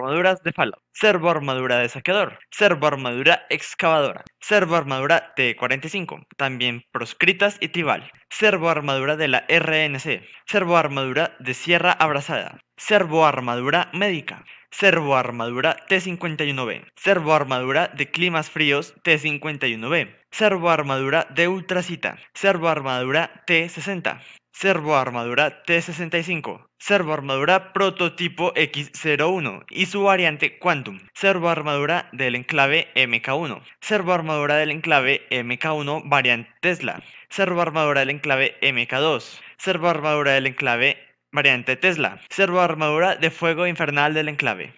armaduras de fallo. servo armadura de saqueador, servo armadura excavadora, servo armadura T45, también proscritas y tribal, servo armadura de la RNC, servo armadura de sierra abrazada, servo armadura médica, servo armadura T51B, servo armadura de climas fríos T51B, servo armadura de ultracita, servo armadura T60, armadura T65, armadura prototipo X01 y su variante Quantum, armadura del enclave MK1, armadura del enclave MK1 variante Tesla, armadura del enclave MK2, armadura del enclave variante Tesla, armadura de fuego infernal del enclave.